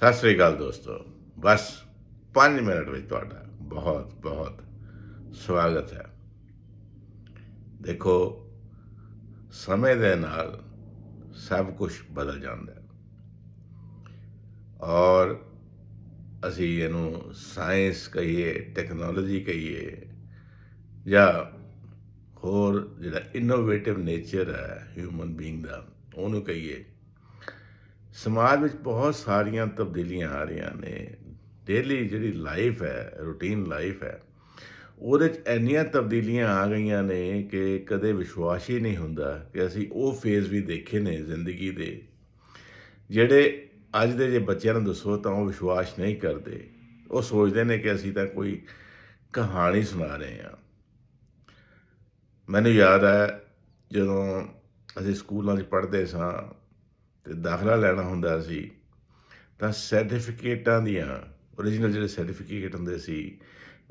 ਸਤਿ ਸ੍ਰੀ ਅਕਾਲ ਦੋਸਤੋ ਬਸ 5 ਮਿੰਟ ਵਿੱਚ ਤੁਹਾਡਾ ਬਹੁਤ ਬਹੁਤ ਸਵਾਗਤ ਹੈ ਦੇਖੋ ਸਮੇਂ ਦੇ ਨਾਲ ਸਭ ਕੁਝ ਬਦਲ ਜਾਂਦਾ ਹੈ ਔਰ ਅਸੀਂ ਇਹਨੂੰ ਸਾਇੰਸ ਕਹੀਏ ਟੈਕਨੋਲੋਜੀ ਕਹੀਏ ਜਾਂ ਹੋਰ ਜਿਹੜਾ ਇਨੋਵੇਟਿਵ ਨੇਚਰ ਹੈ ਹਿਊਮਨ ਬੀਇੰਗ ਦਾ ਉਹਨੂੰ ਕਹੀਏ ਸਮਾਜ ਵਿੱਚ ਬਹੁਤ ਸਾਰੀਆਂ ਤਬਦੀਲੀਆਂ ਆ ਰਹੀਆਂ ਨੇ ਡੇਲੀ ਜਿਹੜੀ ਲਾਈਫ ਹੈ ਰੂਟੀਨ ਲਾਈਫ ਹੈ ਉਹਦੇ 'ਚ ਇੰਨੀਆਂ ਤਬਦੀਲੀਆਂ ਆ ਗਈਆਂ ਨੇ ਕਿ ਕਦੇ ਵਿਸ਼ਵਾਸ ਹੀ ਨਹੀਂ ਹੁੰਦਾ ਕਿ ਅਸੀਂ ਉਹ ਫੇਜ਼ ਵੀ ਦੇਖੇ ਨੇ ਜ਼ਿੰਦਗੀ ਦੇ ਜਿਹੜੇ ਅੱਜ ਦੇ ਜੇ ਬੱਚਿਆਂ ਨੂੰ ਦੱਸੋ ਤਾਂ ਉਹ ਵਿਸ਼ਵਾਸ ਨਹੀਂ ਕਰਦੇ ਉਹ ਸੋਚਦੇ ਨੇ ਕਿ ਅਸੀਂ ਤਾਂ ਕੋਈ ਕਹਾਣੀ ਸੁਣਾ ਰਹੇ ਹਾਂ ਮੈਨੂੰ ਯਾਦ ਹੈ ਜਦੋਂ ਅਸੀਂ ਸਕੂਲਾਂ 'ਚ ਪੜ੍ਹਦੇ ਸਾਂ ਤੇ ਦਾਖਲਾ ਲੈਣਾ ਹੁੰਦਾ ਸੀ ਤਾਂ ਸਰਟੀਫਿਕੇਟਾਂ ਦੀਆਂ origignal ਜਿਹੜੇ ਸਰਟੀਫਿਕੇਟ ਹੁੰਦੇ ਸੀ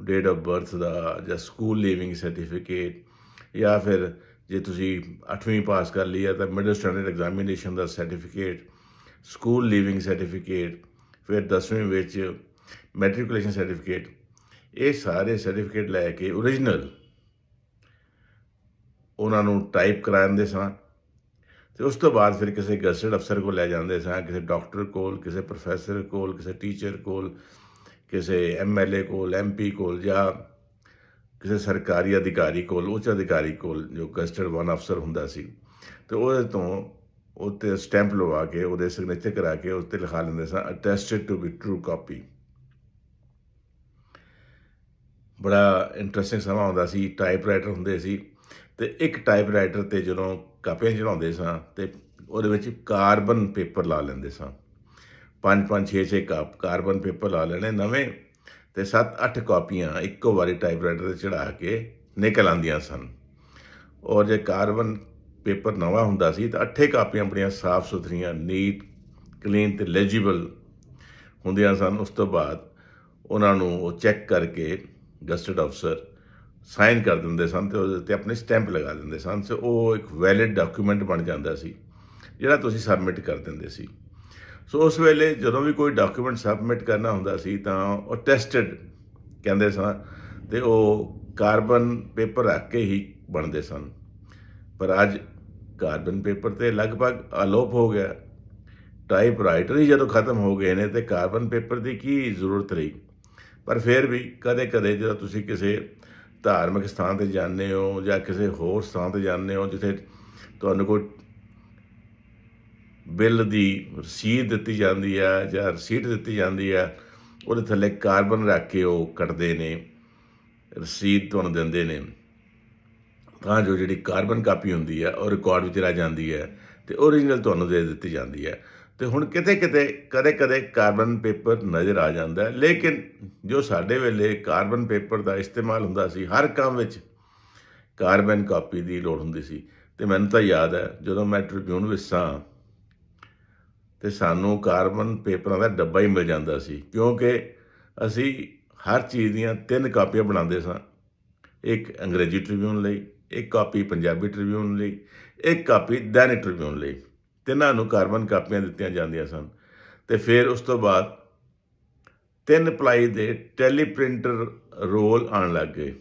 ਡੇਟ ਆਫ ਬਰਥ ਦਾ ਜਾਂ ਸਕੂਲ ਲੀਵਿੰਗ ਸਰਟੀਫਿਕੇਟ ਜਾਂ ਫਿਰ ਜੇ ਤੁਸੀਂ 8ਵੀਂ ਪਾਸ ਕਰ ਲਈ ਹੈ ਤਾਂ ਮਿਡਲ ਸਟੈਂਡਰਡ ਐਗਜ਼ਾਮੀਨੇਸ਼ਨ ਦਾ ਸਰਟੀਫਿਕੇਟ ਸਕੂਲ ਲੀਵਿੰਗ ਸਰਟੀਫਿਕੇਟ ਫਿਰ 10ਵੀਂ ਵਿੱਚ ਮੈਟ੍ਰਿਕੂਲੇਸ਼ਨ ਸਰਟੀਫਿਕੇਟ ਇਹ ਸਾਰੇ ਸਰਟੀਫਿਕੇਟ ਲੈ ਕੇ origignal ਉਹਨਾਂ ਨੂੰ ਟਾਈਪ ਕਰਾਉਂਦੇ ਸਾਂ ਤੇ ਉਸ ਤੋਂ ਬਾਅਦ ਫਿਰ ਕਿਸੇ ਗਜ਼ਟ ਅਫਸਰ ਕੋਲ ਲੈ ਜਾਂਦੇ ਸਾਂ ਕਿਸੇ ਡਾਕਟਰ ਕੋਲ ਕਿਸੇ ਪ੍ਰੋਫੈਸਰ ਕੋਲ ਕਿਸੇ ਟੀਚਰ ਕੋਲ ਕਿਸੇ ਐਮਐਲਏ ਕੋਲ ਐਮਪੀ ਕੋਲ ਜਾਂ ਕਿਸੇ ਸਰਕਾਰੀ ਅਧਿਕਾਰੀ ਕੋਲ ਉੱਚ ਅਧਿਕਾਰੀ ਕੋਲ ਜੋ ਗਜ਼ਟਡ ਵਨ ਅਫਸਰ ਹੁੰਦਾ ਸੀ ਤੇ ਉਹਦੇ ਤੋਂ ਉੱਤੇ ਸਟੈਂਪ ਲਵਾ ਕੇ ਉਹਦੇ ਸਿਗਨੇਚਰ ਕਰਾ ਕੇ ਉੱਤੇ ਲਿਖਾ ਲੈਂਦੇ ਸਾਂ attested to be true copy ਬੜਾ ਇੰਟਰਸਟਿੰਗ ਸਮਾਂ ਹੁੰਦਾ ਸੀ ਟਾਈਪਰਾਈਟਰ ਹੁੰਦੇ ਸੀ ਤੇ ਇੱਕ ਟਾਈਪਰਾਈਟਰ ਤੇ ਜਦੋਂ ਕਾਪੀਆਂ ਚੜਾਉਂਦੇ ਸਾਂ ਤੇ ਉਹਦੇ ਵਿੱਚ ਕਾਰਬਨ ਪੇਪਰ ਲਾ ਲੈਂਦੇ ਸਾਂ 5 5 6 6 ਕਾਪ ਕਾਰਬਨ ਪੇਪਰ ਲਾ ਲੈਣੇ ਨਵੇਂ ਤੇ 7 8 ਕਾਪੀਆਂ ਇੱਕੋ ਵਾਰੀ ਟਾਈਪਰਾਈਟਰ ਤੇ ਚੜਾ ਕੇ ਨਿਕਲ ਆਂਦੀਆਂ ਸਨ ਔਰ ਜੇ ਕਾਰਬਨ ਪੇਪਰ ਨਵਾਂ ਹੁੰਦਾ ਸੀ ਤਾਂ ਅੱਠੇ ਕਾਪੀਆਂ ਆਪਣੀਆਂ ਸਾਫ਼ ਸੁਥਰੀਆਂ ਨੀਟ ਕਲੀਨ ਤੇ ਲੈਜੀਬਲ ਹੁੰਦੀਆਂ ਸਨ ਉਸ ਤੋਂ ਬਾਅਦ ਉਹਨਾਂ ਨੂੰ ਉਹ ਚੈੱਕ ਕਰਕੇ ਗਸਟਡ ਅਫਸਰ ਸਾਈਨ ਕਰ ਦਿੰਦੇ ਸਨ ਤੇ ਉਹਦੇ ਤੇ ਆਪਣੇ ਸਟੈਂਪ ਲਗਾ ਦਿੰਦੇ ਸਨ ਸੋ ਉਹ ਇੱਕ ਵੈਲਿਡ ਡਾਕੂਮੈਂਟ ਬਣ ਜਾਂਦਾ ਸੀ ਜਿਹੜਾ ਤੁਸੀਂ ਸਬਮਿਟ ਕਰ ਦਿੰਦੇ ਸੀ ਸੋ ਉਸ ਵੇਲੇ ਜਦੋਂ ਵੀ ਕੋਈ ਡਾਕੂਮੈਂਟ ਸਬਮਿਟ ਕਰਨਾ ਹੁੰਦਾ ਸੀ ਤਾਂ ਉਹ ਟੈਸਟਡ ਕਹਿੰਦੇ ਸਨ ਤੇ ਉਹ ਕਾਰਬਨ ਪੇਪਰ ਰੱਖ ਕੇ ਹੀ ਬਣਦੇ ਸਨ ਪਰ ਅੱਜ ਕਾਰਬਨ ਪੇਪਰ ਤੇ ਲਗਭਗ ਅਲੋਪ ਹੋ ਗਿਆ ਟਾਈਪ ਰਾਈਟਰ ਹੀ ਜਦੋਂ ਖਤਮ ਹੋ ਗਏ ਨੇ ਤੇ ਕਾਰਬਨ ਪੇਪਰ ਦੀ ਕੀ ਜ਼ਰੂਰਤ ਰਹੀ ਪਰ ਫਿਰ ਵੀ ਕਦੇ-ਕਦੇ ਜਦੋਂ ਤੁਸੀਂ ਕਿਸੇ ਧਾਰਮਿਕ ਸਥਾਨ ਤੇ ਜਾਂਦੇ ਹੋ ਜਾਂ ਕਿਸੇ ਹੋਰ ਸਥਾਨ ਤੇ ਜਾਂਦੇ ਹੋ ਜਿੱਥੇ ਤੁਹਾਨੂੰ ਕੋਈ ਬਿੱਲ ਦੀ ਰਸੀਦ ਦਿੱਤੀ ਜਾਂਦੀ ਆ ਜਾਂ ਰਸੀਦ ਦਿੱਤੀ ਜਾਂਦੀ ਆ ਉਹਦੇ ਥੱਲੇ ਕਾਰਬਨ ਰੱਖ ਕੇ ਉਹ ਕੱਟਦੇ ਨੇ ਰਸੀਦ ਤੁਹਾਨੂੰ ਦਿੰਦੇ ਨੇ ਤਾਂ ਜੋ ਜਿਹੜੀ ਕਾਰਬਨ ਕਾਪੀ ਹੁੰਦੀ ਆ ਉਹ ਰਿਕਾਰਡ ਵਿੱਚ ਰਹਿ ਜਾਂਦੀ ਹੈ ਤੇ origignal ਤੁਹਾਨੂੰ ਦੇ ਦਿੱਤੀ ਜਾਂਦੀ ਹੈ ਤੇ ਹੁਣ ਕਿਤੇ ਕਿਤੇ ਕਦੇ ਕਦੇ ਕਾਰਬਨ ਪੇਪਰ ਨਜ਼ਰ ਆ ਜਾਂਦਾ ਹੈ ਲੇਕਿਨ ਜੋ ਸਾਡੇ ਵੇਲੇ ਕਾਰਬਨ ਪੇਪਰ ਦਾ ਇਸਤੇਮਾਲ ਹੁੰਦਾ ਸੀ ਹਰ ਕੰਮ ਵਿੱਚ ਕਾਰਬਨ ਕਾਪੀ ਦੀ ਲੋੜ ਹੁੰਦੀ ਸੀ ਤੇ ਮੈਨੂੰ ਤਾਂ ਯਾਦ ਹੈ ਜਦੋਂ ਮੈਂ ਟ੍ਰਿਬਿਊਨ ਵਿੱਚ ਸਾਂ ਤੇ ਸਾਨੂੰ ਕਾਰਬਨ ਪੇਪਰਾਂ ਦਾ ਡੱਬਾ ਹੀ ਮਿਲ ਜਾਂਦਾ ਸੀ ਕਿਉਂਕਿ ਅਸੀਂ ਹਰ ਚੀਜ਼ ਦੀਆਂ ਤਿੰਨ ਕਾਪੀਆਂ ਬਣਾਉਂਦੇ ਸਾਂ ਇੱਕ ਅੰਗਰੇਜ਼ੀ ਟ੍ਰਿਬਿਊਨ ਲਈ ਇੱਕ ਕਾਪੀ ਪੰਜਾਬੀ ਟ੍ਰਿਬਿਊਨ ਲਈ ਇੱਕ ਕਾਪੀ ਦੈਨਿਕ ਟ੍ਰਿਬਿਊਨ ਲਈ ਤਿੰਨਾਂ ਨੂੰ ਕਾਰਬਨ ਕਾਪੀਆਂ ਦਿੱਤੀਆਂ ਜਾਂਦੀਆਂ ਸਨ ਤੇ ਫਿਰ ਉਸ ਤੋਂ ਬਾਅਦ ਤਿੰਨ ਪਲਾਈ ਦੇ ਟੈਲੀਪ੍ਰਿੰਟਰ ਰੋਲ ਆਣ ਲੱਗ ਗਏ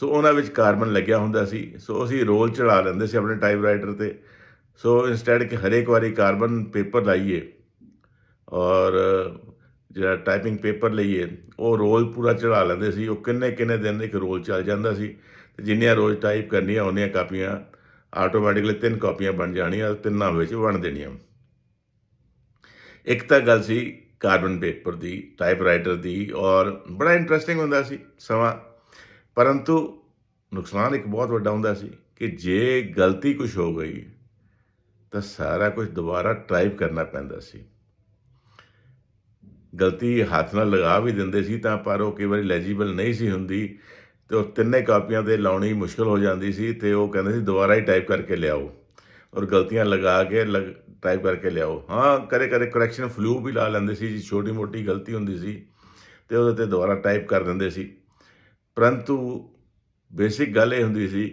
ਸੋ ਉਹਨਾਂ ਵਿੱਚ ਕਾਰਬਨ ਲੱਗਿਆ ਹੁੰਦਾ ਸੀ ਸੋ ਅਸੀਂ ਰੋਲ ਚੜਾ ਲੈਂਦੇ ਸੀ ਆਪਣੇ ਟਾਈਪਰਾਈਟਰ ਤੇ ਸੋ ਇਨਸਟੈਡ ਕਿ ਹਰੇਕ ਵਾਰੀ ਕਾਰਬਨ ਪੇਪਰ ਲਾਈਏ ਔਰ ਜਿਹੜਾ ਟਾਈਪਿੰਗ ਪੇਪਰ ਲਈਏ ਉਹ ਰੋਲ ਪੂਰਾ ਚੜਾ ਲੈਂਦੇ ਸੀ ਉਹ ਕਿੰਨੇ ਕਿੰਨੇ ਦਿਨ ਇੱਕ ਰੋਲ ਚੱਲ ਜਾਂਦਾ ਸੀ ਤੇ ਜਿੰਨੀਆਂ ਰੋਜ਼ ਟਾਈਪ ਕਰਨੀਆਂ ਉਹਨੀਆਂ ਕਾਪੀਆਂ ਆਟੋਮੈਟਿਕਲੀ ਤਿੰਨ ਕਾਪੀਆਂ ਬਣ ਜਾਣੀਆਂ ਤਿੰਨਾਂ ਵਿੱਚ ਵੰਡ ਦੇਣੀਆਂ ਇੱਕ ਤਾਂ ਗੱਲ ਸੀ ਕਾਰਬਨ ਪੇਪਰ ਦੀ ਟਾਈਪਰਾਈਟਰ ਦੀ ਔਰ ਬੜਾ ਇੰਟਰਸਟਿੰਗ ਹੁੰਦਾ ਸੀ ਸਮਾਂ ਪਰੰਤੂ ਨੁਕਸਾਨ ਇੱਕ ਬਹੁਤ ਵੱਡਾ ਹੁੰਦਾ ਸੀ ਕਿ ਜੇ ਗਲਤੀ ਕੁਝ ਹੋ ਗਈ ਤਾਂ ਸਾਰਾ ਕੁਝ ਦੁਬਾਰਾ ਟਾਈਪ ਕਰਨਾ ਪੈਂਦਾ ਸੀ ਗਲਤੀ ਹੱਥ ਨਾਲ ਲਗਾ ਵੀ ਦਿੰਦੇ ਸੀ ਤਾਂ ਪਰ ਉਹ ਕਈ ਵਾਰੀ ਲੈਜੀਬਲ ਨਹੀਂ ਸੀ ਹੁੰਦੀ ਤੇ ਉਹ ਤਿੰਨੇ ਕਾਪੀਆਂ ਤੇ ਲਾਉਣੀ ਮੁਸ਼ਕਲ ਹੋ ਜਾਂਦੀ ਸੀ ਤੇ ਉਹ ਕਹਿੰਦੇ ਸੀ ਦੁਬਾਰਾ ਹੀ ਟਾਈਪ ਕਰਕੇ ਲਿਆਓ ਔਰ ਗਲਤੀਆਂ ਲਗਾ ਕੇ ਟਾਈਪ ਕਰਕੇ ਲਿਆਓ ਹਾਂ ਕਰੇ ਕਰੇ ਕਰੈਕਸ਼ਨ ਫਲੂ ਵੀ ਲਾ ਲੈਂਦੇ ਸੀ ਜੀ ਛੋਟੀ ਮੋਟੀ ਗਲਤੀ ਹੁੰਦੀ ਸੀ ਤੇ ਉਹਦੇ ਤੇ ਦੁਬਾਰਾ ਟਾਈਪ ਕਰ ਦਿੰਦੇ ਸੀ ਪਰੰਤੂ ਬੇਸਿਕ ਗੱਲ ਇਹ ਹੁੰਦੀ ਸੀ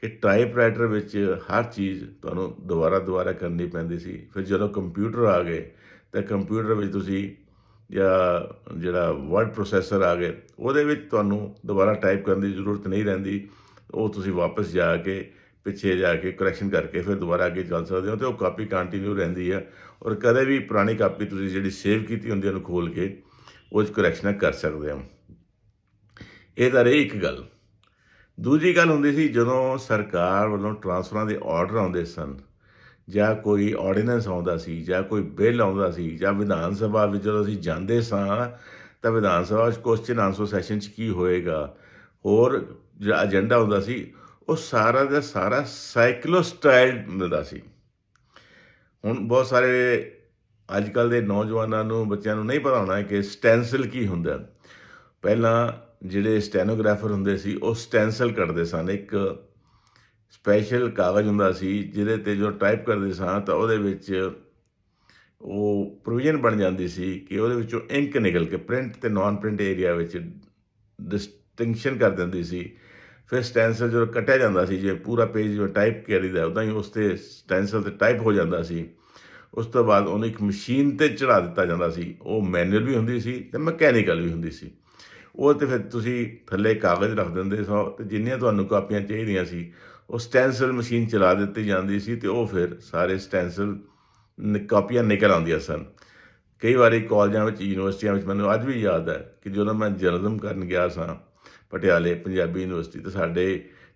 ਕਿ ਟਾਈਪ ਰਾਈਟਰ ਵਿੱਚ ਹਰ ਚੀਜ਼ ਤੁਹਾਨੂੰ ਦੁਬਾਰਾ ਦੁਬਾਰਾ ਕਰਨੀ ਪੈਂਦੀ ਸੀ ਫਿਰ ਜਦੋਂ ਕੰਪਿਊਟਰ ਆ ਗਏ ਤਾਂ ਕੰਪਿਊਟਰ ਵਿੱਚ ਤੁਸੀਂ ਜਾਂ ਜਿਹੜਾ ਵਰਡ ਪ੍ਰੋਸੈਸਰ ਆ ਗਏ ਉਹਦੇ ਵਿੱਚ ਤੁਹਾਨੂੰ ਦੁਬਾਰਾ ਟਾਈਪ ਕਰਨ ਦੀ ਜ਼ਰੂਰਤ ਨਹੀਂ ਰਹਿੰਦੀ ਉਹ ਤੁਸੀਂ ਵਾਪਸ ਜਾ ਕੇ ਪਿੱਛੇ ਜਾ ਕੇ ਕਰੈਕਸ਼ਨ ਕਰਕੇ ਫਿਰ ਦੁਬਾਰਾ ਅੱਗੇ ਚੱਲ ਸਕਦੇ ਹੋ ਤੇ ਉਹ ਕਾਪੀ ਕੰਟੀਨਿਊ ਰਹਿੰਦੀ ਹੈ ਔਰ ਕਦੇ ਵੀ ਪੁਰਾਣੀ ਕਾਪੀ ਤੁਸੀਂ ਜਿਹੜੀ ਸੇਵ ਕੀਤੀ ਹੁੰਦੀ ਉਹਨੂੰ ਖੋਲ ਕੇ ਉਹ ਚ ਕਰੈਕਸ਼ਨ ਕਰ ਸਕਦੇ ਹੋ ਇਹ ਤਾਂ ਰਹੀ ਇੱਕ ਗੱਲ ਦੂਜੀ ਗੱਲ ਹੁੰਦੀ ਸੀ ਜਦੋਂ ਸਰਕਾਰ ਵੱਲੋਂ ਟ੍ਰਾਂਸਫਰਾਂ ਦੇ ਆਰਡਰ ਆਉਂਦੇ ਸਨ ਜਾਂ ਕੋਈ ਆਰਡੀਨੈਂਸ ਆਉਂਦਾ ਸੀ ਜਾਂ ਕੋਈ ਬਿੱਲ ਆਉਂਦਾ ਸੀ ਜਾਂ ਵਿਧਾਨ ਸਭਾ ਵਿੱਚ ਜਦੋਂ ਅਸੀਂ ਜਾਂਦੇ ਸਾਂ ਤਾਂ ਵਿਧਾਨ ਸਭਾ ਵਿੱਚ ਕੁਐਸਚਨ ਆਨਸਰ ਸੈਸ਼ਨ 'ਚ ਕੀ ਹੋਏਗਾ ਹੋਰ ਜਿਹੜਾ ਅਜੰਡਾ ਹੁੰਦਾ ਸੀ ਉਹ ਸਾਰਾ ਦਾ ਸਾਰਾ ਸਾਈਕਲੋ ਸਟਾਈਲ ਸੀ ਹੁਣ ਬਹੁਤ ਸਾਰੇ ਅੱਜ ਕੱਲ ਦੇ ਨੌਜਵਾਨਾਂ ਨੂੰ ਬੱਚਿਆਂ ਨੂੰ ਨਹੀਂ ਪਤਾ ਹੋਣਾ ਕਿ ਸਟੈਂਸਲ ਕੀ ਹੁੰਦਾ ਪਹਿਲਾਂ ਜਿਹੜੇ ਸਟੈਨੋਗ੍ਰਾਫਰ ਹੁੰਦੇ ਸੀ ਉਹ ਸਟੈਂਸਲ ਕੱਢਦੇ ਸਨ ਇੱਕ ਸਪੈਸ਼ਲ ਕਾਗਜ਼ ਹੁੰਦਾ ਸੀ ਜਿਹਦੇ ਤੇ ਜੋ ਟਾਈਪ ਕਰਦੇ ਸਾਂ ਤਾਂ ਉਹਦੇ ਵਿੱਚ ਉਹ ਪ੍ਰੋਵੀਜ਼ਨ ਬਣ ਜਾਂਦੀ ਸੀ ਕਿ ਉਹਦੇ ਵਿੱਚੋਂ ਇੰਕ ਨਿਕਲ ਕੇ ਪ੍ਰਿੰਟ ਤੇ ਨਾਨ ਪ੍ਰਿੰਟ ਏਰੀਆ ਵਿੱਚ ਡਿਸਟਿੰਕਸ਼ਨ ਕਰ ਦਿੰਦੀ ਸੀ ਫਿਰ ਸਟੈਂਸਲ ਜੋ ਕੱਟਿਆ ਜਾਂਦਾ ਸੀ ਜੇ ਪੂਰਾ ਪੇਜ ਜੋ ਟਾਈਪ ਕਰੀਦਾ ਉਦਾਂ ਹੀ ਉਸ ਤੇ ਸਟੈਂਸਲ ਤੇ ਟਾਈਪ ਹੋ ਜਾਂਦਾ ਸੀ ਉਸ ਤੋਂ ਬਾਅਦ ਉਹਨੂੰ ਇੱਕ ਮਸ਼ੀਨ ਤੇ ਚੜਾ ਦਿੱਤਾ ਜਾਂਦਾ ਸੀ ਉਹ ਮੈਨੂਅਲ ਵੀ ਹੁੰਦੀ ਸੀ ਤੇ ਮਕੈਨੀਕਲ ਵੀ ਹੁੰਦੀ ਸੀ ਉਹ ਤੇ ਫਿਰ ਤੁਸੀਂ ਥੱਲੇ ਕਾਗਜ਼ ਰੱਖ ਦਿੰਦੇ ਸੋ ਤੇ ਜਿੰਨੀਆਂ ਤੁਹਾਨੂੰ ਕਾਪੀਆਂ ਚਾਹੀਦੀਆਂ ਸੀ ਉਹ ਸਟੈਂਸਲ ਮਸ਼ੀਨ ਚਲਾ ਦਿੱਤੀ ਜਾਂਦੀ ਸੀ ਤੇ ਉਹ ਫਿਰ ਸਾਰੇ ਸਟੈਂਸਲ ਕਾਪੀਆਂ ਨਿਕਲ ਆਉਂਦੀਆਂ ਸਨ ਕਈ ਵਾਰੀ ਕਾਲਜਾਂ ਵਿੱਚ ਯੂਨੀਵਰਸਿਟੀਆਂ ਵਿੱਚ ਮੈਨੂੰ ਅੱਜ ਵੀ ਯਾਦ ਹੈ ਕਿ ਜਦੋਂ ਮੈਂ ਜਰਨਲਿਜ਼ਮ ਕਰਨ ਗਿਆ ਸਾਂ ਪਟਿਆਲੇ ਪੰਜਾਬੀ ਯੂਨੀਵਰਸਿਟੀ ਤੇ ਸਾਡੇ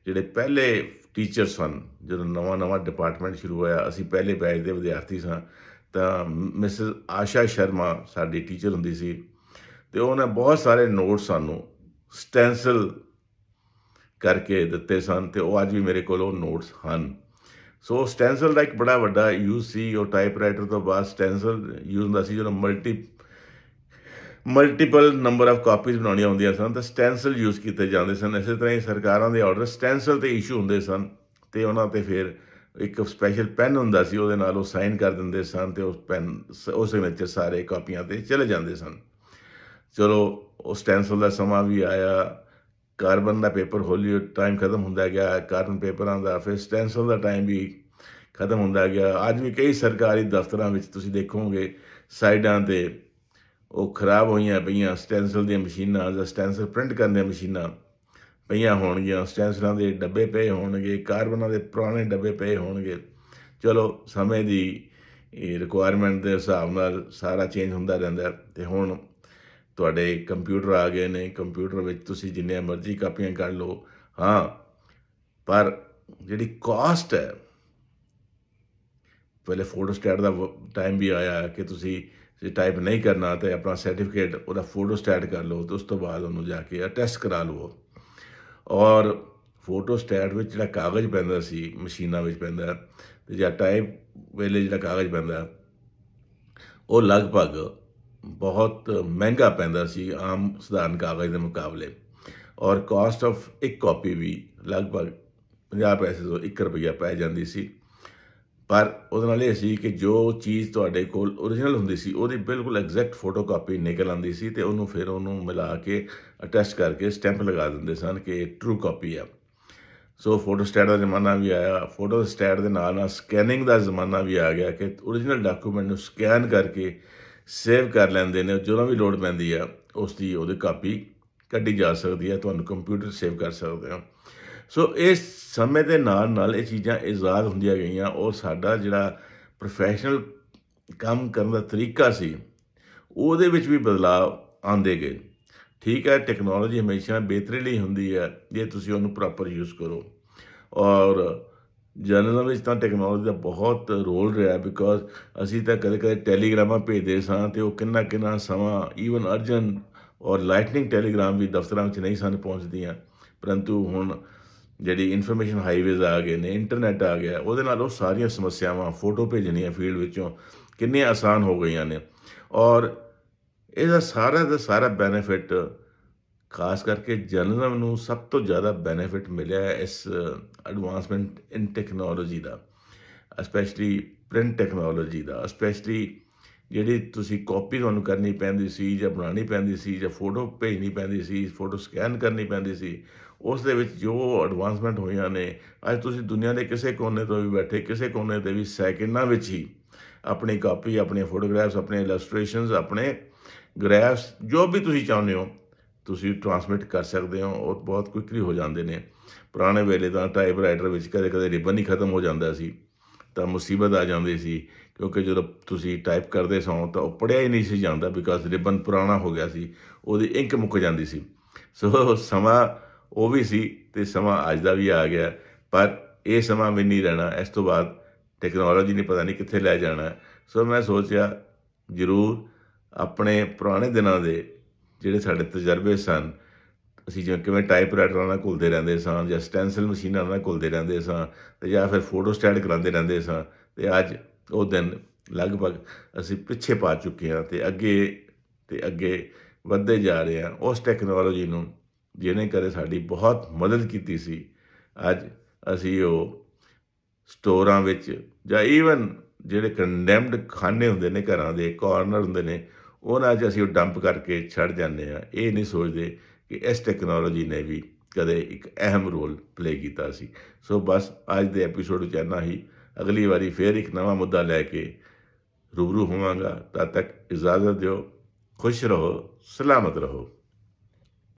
ਜਿਹੜੇ ਪਹਿਲੇ ਟੀਚਰ ਸਨ ਜਦੋਂ ਨਵਾਂ ਨਵਾਂ ਡਿਪਾਰਟਮੈਂਟ ਸ਼ੁਰੂ ਹੋਇਆ ਅਸੀਂ ਪਹਿਲੇ ਬੈਚ ਦੇ ਵਿਦਿਆਰਥੀ ਸਾਂ ਤਾਂ ਮਿਸ ਆਸ਼ਾ ਸ਼ਰਮਾ ਸਾਡੀ ਟੀਚਰ ਹੁੰਦੀ ਸੀ ਤੇ ਉਹਨੇ ਬਹੁਤ ਸਾਰੇ ਨੋਟ ਸਾਨੂੰ ਸਟੈਂਸਲ ਕਰਕੇ ਦਿੱਤੇ ਸਨ ਤੇ ਉਹ ਅੱਜ ਵੀ ਮੇਰੇ ਕੋਲ ਉਹ ਨੋਟਸ ਹਨ ਸੋ ਸਟੈਂਸਲ ਦਾ ਇੱਕ ਬੜਾ ਵੱਡਾ ਯੂਸੀ ਸੀ ਉਹ ਟਾਈਪਰਾਈਟਰ ਤੋਂ ਬਾਅਦ ਸਟੈਂਸਲ ਯੂਜ਼ ਹੁੰਦਾ ਸੀ ਜਦੋਂ multi multiple number of copies ਬਣਾਉਣੀਆਂ ਹੁੰਦੀਆਂ ਸਨ ਤਾਂ ਸਟੈਂਸਲ ਯੂਜ਼ ਕੀਤੇ ਜਾਂਦੇ ਸਨ ਇਸੇ ਤਰ੍ਹਾਂ ਹੀ ਸਰਕਾਰਾਂ ਦੇ ਆਰਡਰ ਸਟੈਂਸਲ ਤੇ ਇਸ਼ੂ ਹੁੰਦੇ ਸਨ ਤੇ ਉਹਨਾਂ ਤੇ ਫਿਰ ਇੱਕ ਸਪੈਸ਼ਲ ਪੈਨ ਹੁੰਦਾ ਸੀ ਉਹਦੇ ਨਾਲ ਉਹ ਸਾਈਨ ਕਰ ਦਿੰਦੇ ਸਨ ਤੇ ਉਸ ਪੈਨ ਉਸ ਸਿਗਨੇਚਰ ਸਾਰੇ ਕਾਪੀਆਂ ਤੇ ਚਲੇ ਜਾਂਦੇ ਸਨ ਚਲੋ ਉਸ ਸਟੈਂਸਲ ਦਾ ਸਮਾਂ ਵੀ ਆਇਆ ਕਾਰਬਨ ਦਾ ਪੇਪਰ ਹੌਲੀ ਟਾਈਮ ਖਤਮ ਹੁੰਦਾ ਗਿਆ ਕਾਰਬਨ ਪੇਪਰਾਂ ਦਾ ਫਿਰ ਸਟੈਂਸਲ ਦਾ ਟਾਈਮ ਵੀ ਖਤਮ ਹੁੰਦਾ ਗਿਆ ਅੱਜ ਵੀ ਕਈ ਸਰਕਾਰੀ ਦਫ਼ਤਰਾਂ ਵਿੱਚ ਤੁਸੀਂ ਦੇਖੋਗੇ ਸਾਈਡਾਂ ਤੇ ਉਹ ਖਰਾਬ ਹੋਈਆਂ ਪਈਆਂ ਸਟੈਂਸਲ ਦੀਆਂ ਮਸ਼ੀਨਾਂ ਜਾਂ ਸਟੈਂਸਲ ਪ੍ਰਿੰਟ ਕਰਨ ਦੀਆਂ ਮਸ਼ੀਨਾਂ ਪਈਆਂ ਹੋਣਗੀਆਂ ਸਟੈਂਸਲਾਂ ਦੇ ਡੱਬੇ ਪਏ ਹੋਣਗੇ ਕਾਰਬਨਾਂ ਦੇ ਪੁਰਾਣੇ ਡੱਬੇ ਪਏ ਹੋਣਗੇ ਚਲੋ ਸਮੇਂ ਦੀ ਇਹ ਰਿਕੁਆਇਰਮੈਂਟ ਦੇ ਹਿਸਾਬ ਨਾਲ ਸਾਰਾ ਚੇਂਜ ਹੁੰਦਾ ਰਹਿੰਦਾ ਤੇ ਹੁਣ ਤੁਹਾਡੇ ਕੰਪਿਊਟਰ ਆ ਗਏ ਨੇ ਕੰਪਿਊਟਰ ਵਿੱਚ ਤੁਸੀਂ ਜਿੰਨੇ ਮਰਜ਼ੀ ਕਾਪੀਆਂ ਕਰ ਲਓ ਹਾਂ ਪਰ ਜਿਹੜੀ ਕਾਸਟ ਹੈ ਪਹਿਲੇ ਫੋਟੋਸਟੈਟ ਦਾ ਟਾਈਮ ਵੀ ਆਇਆ ਕਿ ਤੁਸੀਂ ਜੇ ਟਾਈਪ ਨਹੀਂ ਕਰਨਾ ਤੇ ਆਪਣਾ ਸਰਟੀਫਿਕੇਟ ਉਹਦਾ ਫੋਟੋਸਟੈਟ ਕਰ ਲਓ ਤੇ ਉਸ ਤੋਂ ਬਾਅਦ ਉਹਨੂੰ ਜਾ ਕੇ ਅਟੈਸਟ ਕਰਾ ਲਓ ਔਰ ਫੋਟੋਸਟੈਟ ਵਿੱਚ ਜਿਹੜਾ ਕਾਗਜ਼ ਪੈਂਦਾ ਸੀ ਮਸ਼ੀਨਾਂ ਵਿੱਚ ਪੈਂਦਾ ਤੇ ਜਾਂ ਟਾਈਪ ਵੇਲੇ ਜਿਹੜਾ ਕਾਗਜ਼ ਪੈਂਦਾ ਉਹ ਲਗਭਗ ਬਹੁਤ ਮਹਿੰਗਾ ਪੈਂਦਾ ਸੀ ਆਮ ਸਧਾਰਨ ਕਾਗਜ਼ ਦੇ ਮੁਕਾਬਲੇ ਔਰ ਕਾਸਟ ਆਫ ਇੱਕ ਕਾਪੀ ਵੀ ਲਗਭਗ 50 ਪੈਸੇ ਤੋਂ 1 ਰੁਪਿਆ ਪੈ ਜਾਂਦੀ ਸੀ ਪਰ ਉਹਦੇ ਨਾਲ ਇਹ ਸੀ ਕਿ ਜੋ ਚੀਜ਼ ਤੁਹਾਡੇ ਕੋਲ origignal ਹੁੰਦੀ ਸੀ ਉਹਦੀ ਬਿਲਕੁਲ ਐਗਜ਼ੈਕਟ ਫੋਟੋਕਾਪੀ ਨਿਕਲ ਆਉਂਦੀ ਸੀ ਤੇ ਉਹਨੂੰ ਫਿਰ ਉਹਨੂੰ ਮਿਲਾ ਕੇ ਅਟੈਸਟ ਕਰਕੇ ਸਟੈਂਪ ਲਗਾ ਦਿੰਦੇ ਸਨ ਕਿ ਇਹ ਟਰੂ ਕਾਪੀ ਆ ਸੋ ਫੋਟੋ ਸਟੈਟ ਦਾ ਜ਼ਮਾਨਾ ਵੀ ਆਇਆ ਫੋਟੋ ਸਟੈਟ ਦੇ ਨਾਲ ਨਾਲ ਸਕੈਨਿੰਗ ਦਾ ਜ਼ਮਾਨਾ ਵੀ ਆ ਗਿਆ ਕਿ origignal ਡਾਕੂਮੈਂਟ ਨੂੰ ਸਕੈਨ ਕਰਕੇ ਸੇਵ ਕਰ ਲੈਂਦੇ ਨੇ ਜਦੋਂ ਵੀ ਲੋੜ ਪੈਂਦੀ ਆ ਉਸ ਦੀ ਉਹਦੇ ਕਾਪੀ ਕੱਢੀ ਜਾ ਸਕਦੀ ਹੈ ਤੁਹਾਨੂੰ ਕੰਪਿਊਟਰ ਸੇਵ ਕਰ ਸਕਦੇ ਹੋ ਸੋ ਇਸ ਸਮੇਂ ਦੇ ਨਾਲ ਨਾਲ ਇਹ ਚੀਜ਼ਾਂ ਇਜ਼ਾਦ ਹੁੰਦੀਆਂ ਗਈਆਂ ਉਹ ਸਾਡਾ ਜਿਹੜਾ ਪ੍ਰੋਫੈਸ਼ਨਲ ਕੰਮ ਕਰਨ ਦਾ ਤਰੀਕਾ ਸੀ ਉਹਦੇ ਵਿੱਚ ਵੀ ਬਦਲਾਅ ਆਂਦੇ ਗਏ ਠੀਕ ਹੈ ਟੈਕਨੋਲੋਜੀ ਹਮੇਸ਼ਾ ਬਿਹਤਰੀ ਲਈ ਹੁੰਦੀ ਹੈ ਜੇ ਤੁਸੀਂ ਉਹਨੂੰ ਪ੍ਰੋਪਰ ਯੂਜ਼ ਕਰੋ ਔਰ ਜਨਰਲ ਵਿੱਚ ਤਾਂ ਟੈਕਨੋਲੋਜੀ ਦਾ ਬਹੁਤ ਰੋਲ ਰਿਹਾ ਬਿਕੋਜ਼ ਅਸੀਂ ਤਾਂ ਕਦੇ ਕਦੇ ਟੈਲੀਗ੍ਰਾਮਾਂ ਭੇਜਦੇ ਸਾਂ ਤੇ ਉਹ ਕਿੰਨਾ ਕਿੰਨਾ ਸਮਾਂ ਈਵਨ ਅਰਜਨ ਔਰ ਲਾਈਟਨਿੰਗ ਟੈਲੀਗ੍ਰਾਮ ਵੀ ਦਫ਼ਤਰਾਂ ਵਿੱਚ ਨਹੀਂ ਸਨ ਪਹੁੰਚਦੀਆਂ ਪਰੰਤੂ ਹੁਣ ਜਿਹੜੀ ਇਨਫੋਰਮੇਸ਼ਨ ਹਾਈਵੇਜ਼ ਆ ਗਏ ਨੇ ਇੰਟਰਨੈਟ ਆ ਗਿਆ ਉਹਦੇ ਨਾਲ ਉਹ ਸਾਰੀਆਂ ਸਮੱਸਿਆਵਾਂ ਫੋਟੋ ਭੇਜਣੀਆਂ ਫੀਲਡ ਵਿੱਚੋਂ ਕਿੰਨੀਆਂ ਆਸਾਨ ਹੋ ਗਈਆਂ ਨੇ ਔਰ ਇਹਦਾ ਸਾਰਾ ਦਾ ਸਾਰਾ ਬੈਨੀਫਿਟ ਖਾਸ ਕਰਕੇ ਜਨਰਲ ਨੂੰ ਸਭ ਤੋਂ ਜ਼ਿਆਦਾ ਬੈਨੀਫਿਟ ਮਿਲਿਆ ਇਸ ਐਡਵਾਂਸਮੈਂਟ ਇਨ ਟੈਕਨੋਲੋਜੀ ਦਾ ਸਪੈਸ਼ਲੀ ਪ੍ਰਿੰਟ ਟੈਕਨੋਲੋਜੀ ਦਾ ਸਪੈਸ਼ਲੀ ਜਿਹੜੀ ਤੁਸੀਂ ਕਾਪੀ ਤੁਹਾਨੂੰ ਕਰਨੀ ਪੈਂਦੀ ਸੀ ਜਾਂ ਬਣਾਉਣੀ ਪੈਂਦੀ ਸੀ ਜਾਂ ਫੋਟੋ ਭੇਜਣੀ ਪੈਂਦੀ ਸੀ ਫੋਟੋ ਸਕੈਨ ਕਰਨੀ ਪੈਂਦੀ ਸੀ ਉਸ ਦੇ ਵਿੱਚ ਜੋ ਐਡਵਾਂਸਮੈਂਟ ਹੋਈਆਂ ਨੇ ਅੱਜ ਤੁਸੀਂ ਦੁਨੀਆ ਦੇ ਕਿਸੇ ਕੋਨੇ ਤੋਂ ਵੀ ਬੈਠੇ ਕਿਸੇ ਕੋਨੇ ਤੇ ਵੀ ਸੈਕਿੰਡਾਂ ਵਿੱਚ ਹੀ ਆਪਣੀ ਕਾਪੀ ਆਪਣੀਆਂ ਫੋਟੋਗ੍ਰਾਫਸ ਆਪਣੇ ਇਲਸਟ੍ਰੇਸ਼ਨਸ ਆਪਣੇ ਗ੍ਰਾਫਸ ਜੋ ਵੀ ਤੁਸੀਂ ਚਾਹੁੰਦੇ ਹੋ ਤੁਸੀਂ ਟਰਾਂਸਮਿਟ ਕਰ ਸਕਦੇ ਹੋ ਉਹ ਬਹੁਤ ਕੁਇਕਲੀ ਹੋ ਜਾਂਦੇ ਨੇ ਪੁਰਾਣੇ ਵੇਲੇ ਤਾਂ ਟਾਈਪਰਾਈਟਰ ਵਿੱਚ ਕਦੇ ਕਦੇ ਰਿਬਨ ਹੀ ਖਤਮ ਹੋ ਜਾਂਦਾ ਸੀ ਤਾਂ ਮੁਸੀਬਤ ਆ ਜਾਂਦੀ ਸੀ ਕਿਉਂਕਿ ਜਦੋਂ ਤੁਸੀਂ ਟਾਈਪ ਕਰਦੇ ਸੌ ਤਾਂ ਉਹ ਪੜਿਆ ਹੀ ਨਹੀਂ ਸੀ ਜਾਂਦਾ ਬਿਕਾਜ਼ ਰਿਬਨ ਪੁਰਾਣਾ ਹੋ ਗਿਆ ਸੀ ਉਹਦੀ ਇੰਕ ਮੁੱਕ ਜਾਂਦੀ ਸੀ ਸੋ ਸਮਾਂ ਉਹ ਵੀ ਸੀ ਤੇ ਸਮਾਂ ਅੱਜ ਦਾ ਵੀ ਆ ਗਿਆ ਪਰ ਇਹ ਸਮਾਂ ਵੀ ਨਹੀਂ ਰਹਿਣਾ ਇਸ ਤੋਂ ਬਾਅਦ ਟੈਕਨੋਲੋਜੀ ਨੇ ਪਤਾ ਨਹੀਂ ਕਿੱਥੇ ਲੈ ਜਾਣਾ ਸੋ ਮੈਂ ਸੋਚਿਆ ਜ਼ਰੂਰ ਆਪਣੇ ਪੁਰਾਣੇ ਦਿਨਾਂ ਦੇ ਜਿਹੜੇ ਸਾਡੇ ਤਜਰਬੇ ਸਨ ਅਸੀਂ ਜਿਵੇਂ ਕਿਵੇਂ ਟਾਈਪਰਾਈਟਰਾਂ ਨਾਲ ਘੁਲਦੇ ਰਹਿੰਦੇ ਸਾਂ ਜਾਂ ਸਟੈਂਸਲ ਮਸ਼ੀਨਾਂ ਨਾਲ ਘੁਲਦੇ ਰਹਿੰਦੇ ਸਾਂ ਤੇ ਜਾਂ ਫਿਰ ਫੋਟੋ ਸਟੈਟ ਕਰਾਉਂਦੇ ਰਹਿੰਦੇ ਸਾਂ ਤੇ ਅੱਜ ਉਹ ਦਿਨ ਲਗਭਗ ਅਸੀਂ ਪਿੱਛੇ ਪਾ ਚੁੱਕੇ ਹਾਂ ਤੇ ਅੱਗੇ ਤੇ ਅੱਗੇ ਵੱਧਦੇ ਜਾ ਰਹੇ ਹਾਂ ਉਸ ਟੈਕਨੋਲੋਜੀ ਨੂੰ ਜਿਹਨੇ ਕਰੇ ਸਾਡੀ ਬਹੁਤ ਮਦਦ ਕੀਤੀ ਸੀ ਅੱਜ ਅਸੀਂ ਉਹ ਸਟੋਰਾਂ ਵਿੱਚ ਜਾਂ ਈਵਨ ਜਿਹੜੇ ਕੰਡੈਮਡ ਖਾਨੇ ਹੁੰਦੇ ਨੇ ਘਰਾਂ ਦੇ ਕਾਰਨਰ ਹੁੰਦੇ ਨੇ ਉਹਨਾਂ 'ਚ ਅਸੀਂ ਉਹ ਡੰਪ ਕਰਕੇ ਛੱਡ ਜਾਂਦੇ ਆ ਇਹ ਨਹੀਂ ਸੋਚਦੇ ਕਿ ਇਸ ਟੈਕਨੋਲੋਜੀ ਨੇ ਵੀ ਕਦੇ ਇੱਕ ਅਹਿਮ ਰੋਲ ਪਲੇ ਕੀਤਾ ਸੀ ਸੋ ਬਸ ਅੱਜ ਦੇ ਐਪੀਸੋਡ ਵਿੱਚ ਇੰਨਾ ਹੀ ਅਗਲੀ ਵਾਰੀ ਫੇਰ ਇੱਕ ਨਵਾਂ ਮੁੱਦਾ ਲੈ ਕੇ ਰੂਬਰੂ ਹੋਵਾਂਗਾ ਤਦ ਤੱਕ ਇਜਾਜ਼ਤ ਦਿਓ ਖੁਸ਼ ਰਹੋ ਸਲਾਮਤ ਰਹੋ